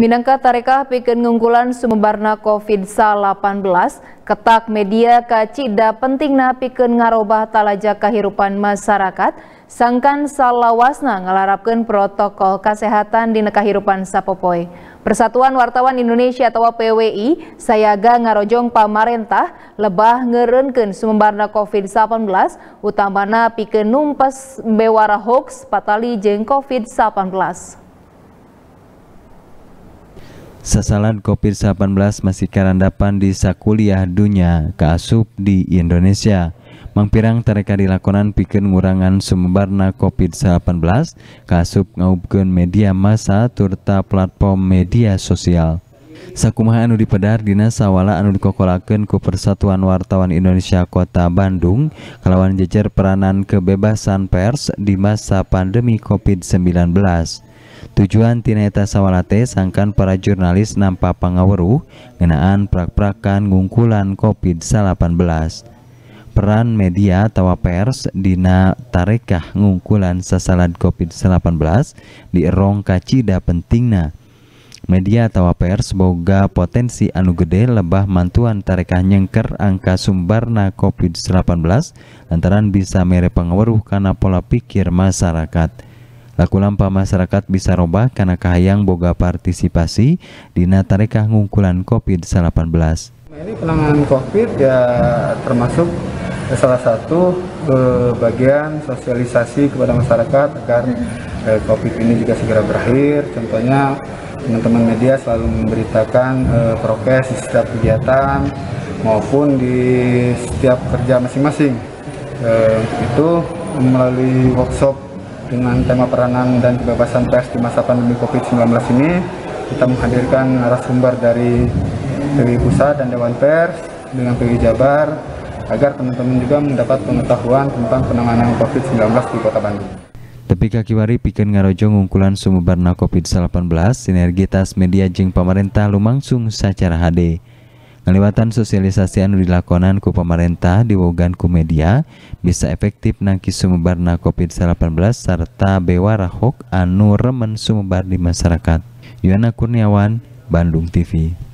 Minangka tarekah pikeun ngungkulan sumebarna COVID-19, ketak media kacida pentingna pikeun ngarobah talaja kehidupan masyarakat, sangkan salawasna ngelarapkan protokol kesehatan di kehidupan sapopoi. Persatuan Wartawan Indonesia atau PWI, sayaga ngarojong pamarentah, lebah ngerenken sumembarna COVID-19, utamana pikeun numpas bewara hoax patali jeng COVID-19. Sasalan COVID-19 masih karandapan di sakuliah dunia keasup di Indonesia. Mangpirang tareka dilakonan pikir ngurangan sumberna COVID-19 keasup ngaubkeun media massa turta platform media sosial. Sakumaha anu dipedar dina sawala anu dikokolakeun ku Persatuan Wartawan Indonesia Kota Bandung kelawan jejer peranan kebebasan pers di masa pandemi COVID-19. Tujuan tineta sawalate sangkan para jurnalis nampa pangaweru ngenaan prak-prakan ngungkulan covid 19 Peran media tawa pers dina tarekah ngungkulan sasalan COVID-19 di erong kacida pentingna. Media tawa pers boga potensi anu gede lebah mantuan tarekah nyengker angka sumbarna COVID-19 lantaran bisa mere karena pola pikir masyarakat laku lampa masyarakat bisa robah karena kahayang boga partisipasi di natareka ngungkulan COVID-19 nah, ini penanganan COVID ya termasuk salah satu eh, bagian sosialisasi kepada masyarakat agar eh, COVID ini juga segera berakhir. Contohnya teman-teman media selalu memberitakan eh, prokes di setiap kegiatan maupun di setiap kerja masing-masing. Eh, itu melalui workshop dengan tema peranan dan kebebasan pers di masa pandemi COVID-19 ini kita menghadirkan narasumber dari PWI Pusat dan Dewan Pers dengan PWI Jabar agar teman-teman juga mendapat pengetahuan tentang penanganan COVID-19 di Kota Bandung. Tepi kaki wari pikeun ngarojo ngungkulan sumebarna COVID-19 sinergitas media Jeng pemerintah lumangsung secara HD. Ngaliwatan sosialisasi anu dilakonan ku pemerintah diwogan ku media bisa efektif nangki na COVID-19 serta bewara hoax anu remen sumebar di masyarakat. Yana Kurniawan, Bandung TV.